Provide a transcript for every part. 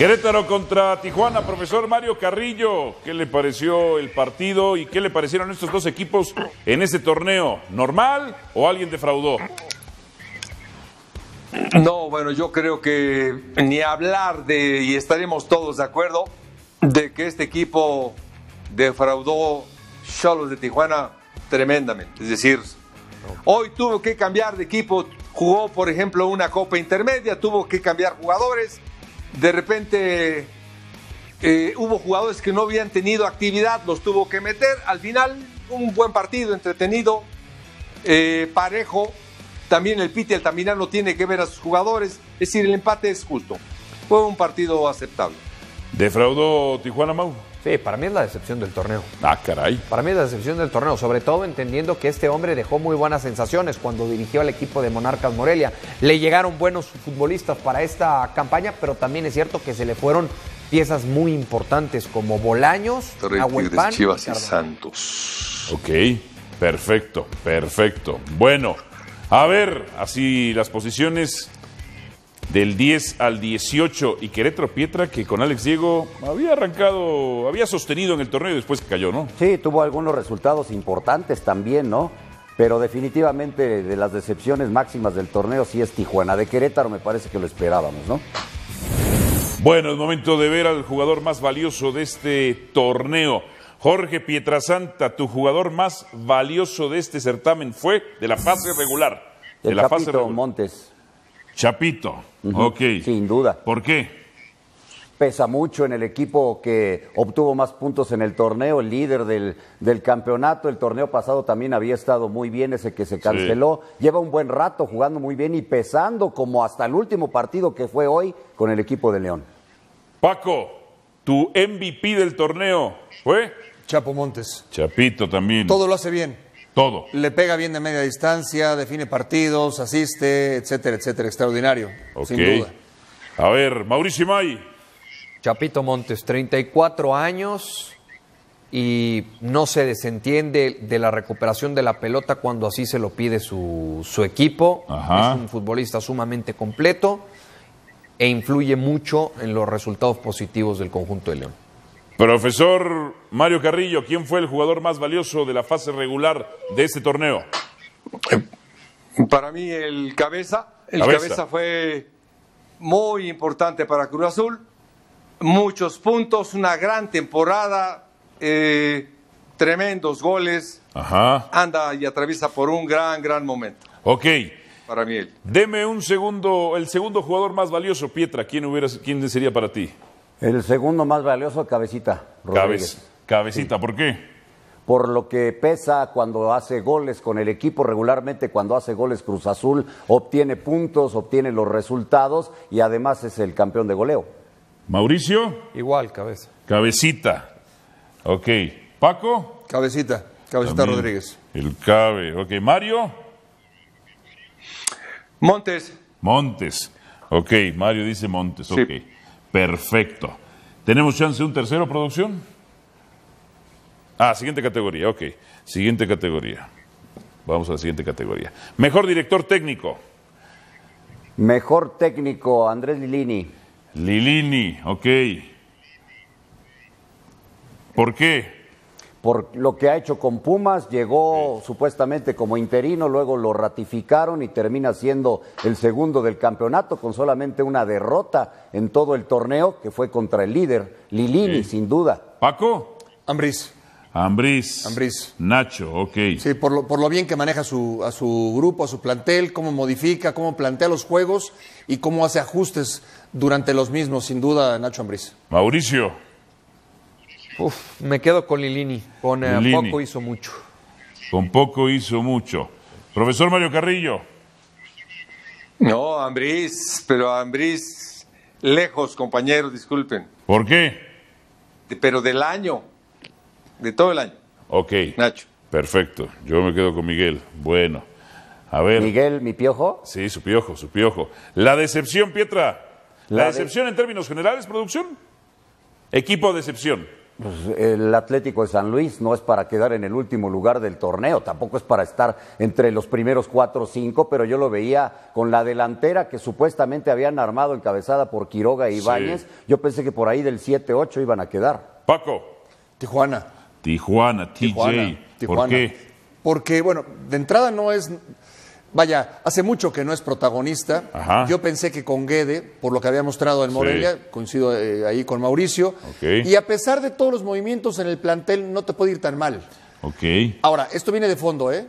Querétaro contra Tijuana, profesor Mario Carrillo, ¿qué le pareció el partido y qué le parecieron estos dos equipos en ese torneo? ¿Normal o alguien defraudó? No, bueno, yo creo que ni hablar de, y estaremos todos de acuerdo, de que este equipo defraudó Cholos de Tijuana tremendamente. Es decir, hoy tuvo que cambiar de equipo, jugó por ejemplo una copa intermedia, tuvo que cambiar jugadores, de repente eh, hubo jugadores que no habían tenido actividad, los tuvo que meter. Al final, un buen partido, entretenido, eh, parejo. También el también no tiene que ver a sus jugadores. Es decir, el empate es justo. Fue un partido aceptable. ¿Defraudó Tijuana Mau? Sí, para mí es la decepción del torneo. Ah, caray. Para mí es la decepción del torneo, sobre todo entendiendo que este hombre dejó muy buenas sensaciones cuando dirigió al equipo de Monarcas Morelia. Le llegaron buenos futbolistas para esta campaña, pero también es cierto que se le fueron piezas muy importantes como Bolaños, y Chivas y Santos. Ok, perfecto, perfecto. Bueno, a ver, así las posiciones del 10 al 18 y Querétaro Pietra que con Alex Diego había arrancado, había sostenido en el torneo y después cayó, ¿no? Sí, tuvo algunos resultados importantes también, ¿no? Pero definitivamente de las decepciones máximas del torneo sí es Tijuana. De Querétaro me parece que lo esperábamos, ¿no? Bueno, es momento de ver al jugador más valioso de este torneo. Jorge Pietrasanta, tu jugador más valioso de este certamen fue de la fase regular. De la fase regular. Montes. Chapito, Sin duda. ¿Por qué? Pesa mucho en el equipo que obtuvo más puntos en el torneo, el líder del, campeonato. El torneo pasado también había estado muy bien, ese que se canceló. Lleva un buen rato jugando muy bien y pesando como hasta el último partido que fue hoy con el equipo de León. Paco, tu MVP del torneo fue. Chapo Montes. Chapito también. Todo lo hace bien. Todo. Le pega bien de media distancia, define partidos, asiste, etcétera, etcétera. Extraordinario, sin duda. A ver, Mauricio May. Chapito Montes, 34 años y no se desentiende de la recuperación de la pelota cuando así se lo pide su, equipo. Es un futbolista sumamente completo e influye mucho en los resultados positivos del conjunto de León. Profesor Mario Carrillo, ¿quién fue el jugador más valioso de la fase regular de este torneo? Eh, para mí el cabeza, el cabeza, fue muy importante para Cruz Azul, muchos puntos, una gran temporada, eh, tremendos goles, anda y atraviesa por un gran, gran momento. Ok. Para mí Deme un segundo, el segundo jugador más valioso, Pietra, ¿quién, hubiera, quién sería para ti? El segundo más valioso, Cabecita. cabecita, ¿por qué? Por lo que pesa cuando hace goles con el equipo, regularmente cuando hace goles Cruz Azul, obtiene puntos, obtiene los resultados y además es el campeón de goleo. Mauricio. Igual, cabeza. Cabecita. Ok. Paco. Cabecita. Cabecita Rodríguez. El cabe. Ok. Mario. Montes. Montes. Ok. Mario dice Montes. Ok. Perfecto. ¿Tenemos chance de un tercero, producción? Ah, siguiente categoría, ok. Siguiente categoría. Vamos a la siguiente categoría. Mejor director técnico. Mejor técnico, Andrés Lilini. Lilini, ok. ¿Por qué? por lo que ha hecho con Pumas, llegó supuestamente como interino, luego lo ratificaron y termina siendo el segundo del campeonato con solamente una derrota en todo el torneo, que fue contra el líder, Lilini, sin duda. Paco. Ambriz. Ambriz. Ambriz. Nacho, ok. Sí, por lo, bien que maneja su, a su grupo, a su plantel, cómo modifica, cómo plantea los juegos y cómo hace ajustes durante los mismos, sin duda, Nacho Ambriz. Mauricio me quedo con Lilini. Con eh, poco hizo mucho. Con poco hizo mucho. Profesor Mario Carrillo. No, Ambriz, pero Ambriz, lejos, compañeros, disculpen. ¿Por qué? pero del año, de todo el año. Ok. Nacho. Perfecto, yo me quedo con Miguel. Bueno, a ver. Miguel, mi piojo. Sí, su piojo, su piojo. La decepción, Pietra. La, decepción en términos generales, producción. Equipo decepción. Pues el Atlético de San Luis no es para quedar en el último lugar del torneo, tampoco es para estar entre los primeros cuatro o cinco, pero yo lo veía con la delantera que supuestamente habían armado encabezada por Quiroga y e Ibáñez. Yo pensé que por ahí del 7-8 iban a quedar. Paco. Tijuana. Tijuana, TJ. Tijuana, ¿Por qué? Porque, bueno, de entrada no es Vaya, hace mucho que no es protagonista. Yo pensé que con Guede, por lo que había mostrado en Morelia, coincido eh, ahí con Mauricio. Y a pesar de todos los movimientos en el plantel, no te puede ir tan mal. Okay. Ahora, esto viene de fondo, ¿eh?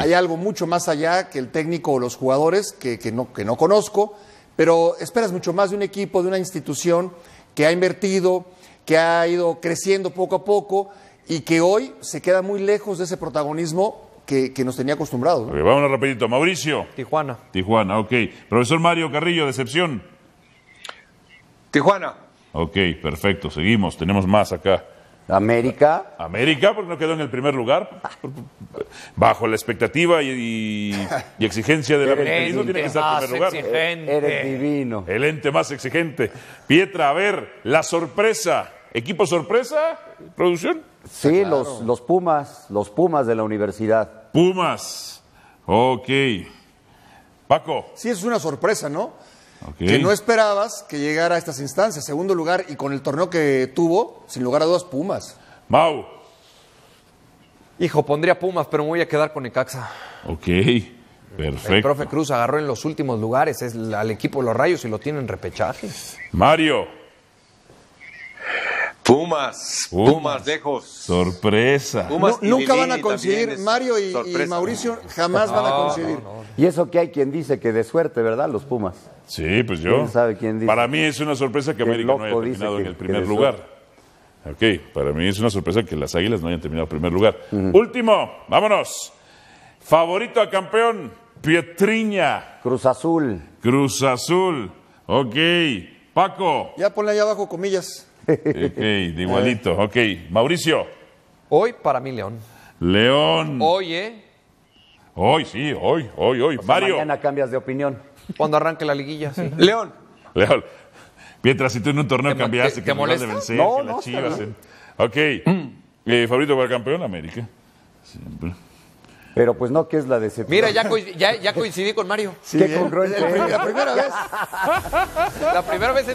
Hay algo mucho más allá que el técnico o los jugadores que, no, que no conozco, pero esperas mucho más de un equipo, de una institución que ha invertido, que ha ido creciendo poco a poco y que hoy se queda muy lejos de ese protagonismo que, nos tenía acostumbrados. Vamos vámonos rapidito. Mauricio. Tijuana. Tijuana, ok. Profesor Mario Carrillo, decepción. Tijuana. Ok, perfecto. Seguimos. Tenemos más acá. América. América, porque no quedó en el primer lugar. Bajo la expectativa y, y, exigencia del americanismo, tiene que estar en primer exigente. Eres divino. El ente más exigente. Pietra, a ver, la sorpresa. ¿Equipo sorpresa? ¿Producción? Sí, los, Pumas, los Pumas de la universidad. Pumas, ok. Paco. Sí, es una sorpresa, ¿no? Que no esperabas que llegara a estas instancias. Segundo lugar, y con el torneo que tuvo, sin lugar a dudas, Pumas. Mau. Hijo, pondría Pumas, pero me voy a quedar con Ecaxa, Ok, perfecto. El profe Cruz agarró en los últimos lugares es al equipo de los Rayos y lo tienen repechaje. Mario. Pumas, Pumas, lejos. Sorpresa. nunca van a conseguir, Mario y, Mauricio jamás van a conseguir. y eso que hay quien dice que de suerte, ¿verdad? Los Pumas. Sí, pues yo. sabe quién Para mí es una sorpresa que América no haya terminado en el primer lugar. Ok, para mí es una sorpresa que las Águilas no hayan terminado en primer lugar. Último, vámonos. Favorito a campeón, Pietriña. Cruz Azul. Cruz Azul. Ok. Paco. Ya ponle ahí abajo comillas. Ok, de eh. igualito. Ok, Mauricio. Hoy para mí, León. León. Oye. ¿eh? Hoy, sí, hoy, hoy, hoy. Mario. Mañana cambias de opinión. Cuando arranque la liguilla, sí. León. León. Mientras si tú en un torneo cambiaste, que te de no, que chivas. Ok. Eh, favorito para el campeón, América. Siempre. Pero pues no, que es la decepción. Mira, ya, coincidí con Mario. La primera vez. La primera vez en